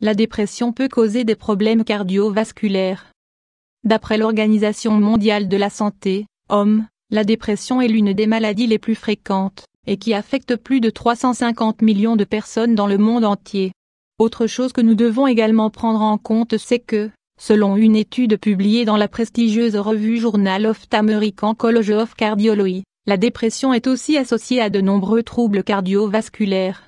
La dépression peut causer des problèmes cardiovasculaires. D'après l'Organisation mondiale de la santé, hommes, la dépression est l'une des maladies les plus fréquentes, et qui affecte plus de 350 millions de personnes dans le monde entier. Autre chose que nous devons également prendre en compte c'est que, selon une étude publiée dans la prestigieuse revue Journal of American College of Cardiology, la dépression est aussi associée à de nombreux troubles cardiovasculaires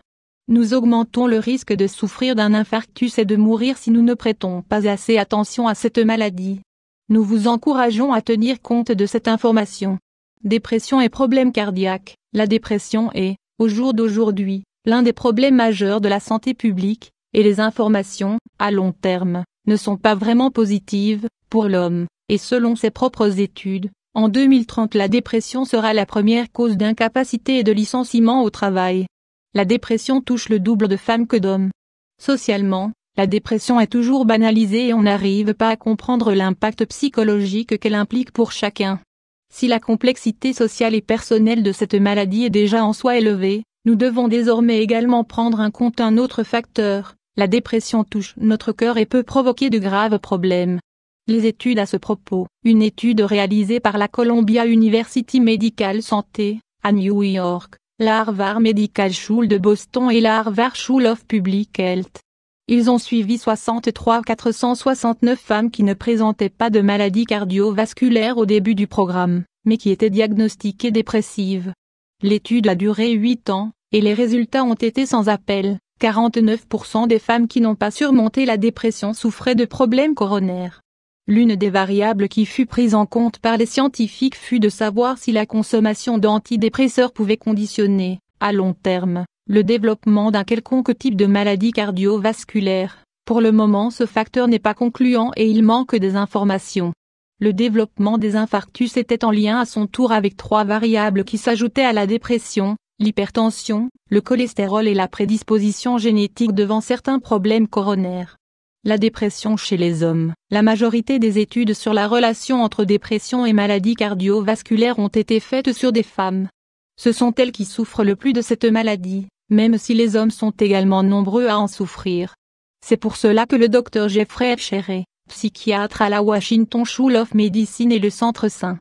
nous augmentons le risque de souffrir d'un infarctus et de mourir si nous ne prêtons pas assez attention à cette maladie. Nous vous encourageons à tenir compte de cette information. Dépression et problèmes cardiaques. La dépression est, au jour d'aujourd'hui, l'un des problèmes majeurs de la santé publique, et les informations, à long terme, ne sont pas vraiment positives, pour l'homme, et selon ses propres études, en 2030 la dépression sera la première cause d'incapacité et de licenciement au travail la dépression touche le double de femmes que d'hommes. Socialement, la dépression est toujours banalisée et on n'arrive pas à comprendre l'impact psychologique qu'elle implique pour chacun. Si la complexité sociale et personnelle de cette maladie est déjà en soi élevée, nous devons désormais également prendre en compte un autre facteur, la dépression touche notre cœur et peut provoquer de graves problèmes. Les études à ce propos, une étude réalisée par la Columbia University Medical Santé, à New York, la Harvard Medical School de Boston et la Harvard School of Public Health. Ils ont suivi 63 469 femmes qui ne présentaient pas de maladie cardiovasculaire au début du programme, mais qui étaient diagnostiquées dépressives. L'étude a duré 8 ans, et les résultats ont été sans appel. 49% des femmes qui n'ont pas surmonté la dépression souffraient de problèmes coronaires. L'une des variables qui fut prise en compte par les scientifiques fut de savoir si la consommation d'antidépresseurs pouvait conditionner, à long terme, le développement d'un quelconque type de maladie cardiovasculaire. Pour le moment ce facteur n'est pas concluant et il manque des informations. Le développement des infarctus était en lien à son tour avec trois variables qui s'ajoutaient à la dépression, l'hypertension, le cholestérol et la prédisposition génétique devant certains problèmes coronaires. La dépression chez les hommes. La majorité des études sur la relation entre dépression et maladie cardiovasculaire ont été faites sur des femmes. Ce sont elles qui souffrent le plus de cette maladie, même si les hommes sont également nombreux à en souffrir. C'est pour cela que le docteur Jeffrey Sherry, psychiatre à la Washington School of Medicine et le Centre Saint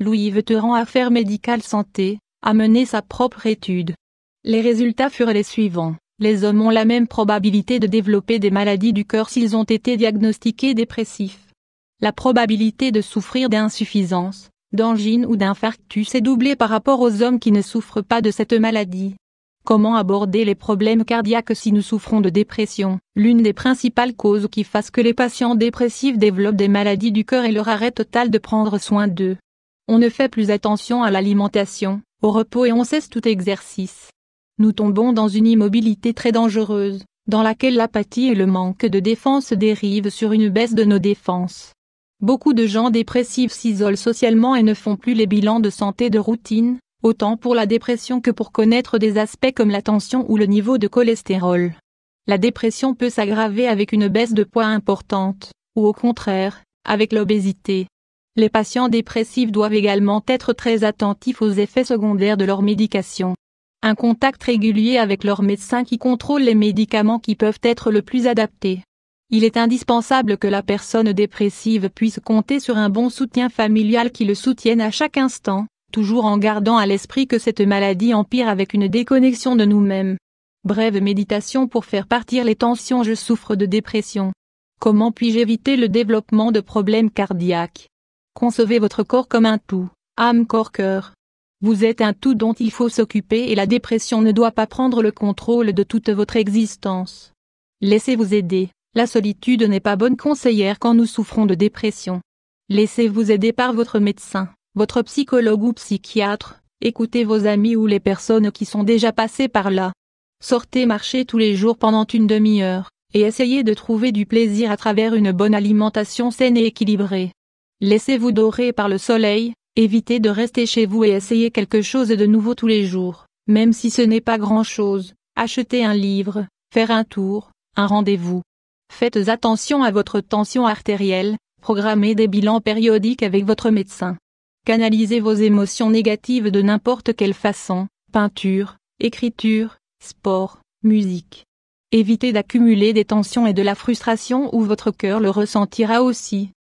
Louis Veteran Affaires Médicales Santé, a mené sa propre étude. Les résultats furent les suivants les hommes ont la même probabilité de développer des maladies du cœur s'ils ont été diagnostiqués dépressifs. La probabilité de souffrir d'insuffisance, d'angine ou d'infarctus est doublée par rapport aux hommes qui ne souffrent pas de cette maladie. Comment aborder les problèmes cardiaques si nous souffrons de dépression L'une des principales causes qui fassent que les patients dépressifs développent des maladies du cœur est leur arrêt total de prendre soin d'eux. On ne fait plus attention à l'alimentation, au repos et on cesse tout exercice nous tombons dans une immobilité très dangereuse, dans laquelle l'apathie et le manque de défense dérivent sur une baisse de nos défenses. Beaucoup de gens dépressifs s'isolent socialement et ne font plus les bilans de santé de routine, autant pour la dépression que pour connaître des aspects comme la tension ou le niveau de cholestérol. La dépression peut s'aggraver avec une baisse de poids importante, ou au contraire, avec l'obésité. Les patients dépressifs doivent également être très attentifs aux effets secondaires de leurs médication un contact régulier avec leur médecin qui contrôle les médicaments qui peuvent être le plus adaptés. Il est indispensable que la personne dépressive puisse compter sur un bon soutien familial qui le soutienne à chaque instant, toujours en gardant à l'esprit que cette maladie empire avec une déconnexion de nous-mêmes. Brève méditation pour faire partir les tensions Je souffre de dépression. Comment puis-je éviter le développement de problèmes cardiaques Concevez votre corps comme un tout, âme, corps, cœur. Vous êtes un tout dont il faut s'occuper et la dépression ne doit pas prendre le contrôle de toute votre existence. Laissez-vous aider, la solitude n'est pas bonne conseillère quand nous souffrons de dépression. Laissez-vous aider par votre médecin, votre psychologue ou psychiatre, écoutez vos amis ou les personnes qui sont déjà passées par là. Sortez marcher tous les jours pendant une demi-heure, et essayez de trouver du plaisir à travers une bonne alimentation saine et équilibrée. Laissez-vous dorer par le soleil, Évitez de rester chez vous et essayez quelque chose de nouveau tous les jours, même si ce n'est pas grand-chose. Achetez un livre, faire un tour, un rendez-vous. Faites attention à votre tension artérielle, programmez des bilans périodiques avec votre médecin. Canalisez vos émotions négatives de n'importe quelle façon, peinture, écriture, sport, musique. Évitez d'accumuler des tensions et de la frustration où votre cœur le ressentira aussi.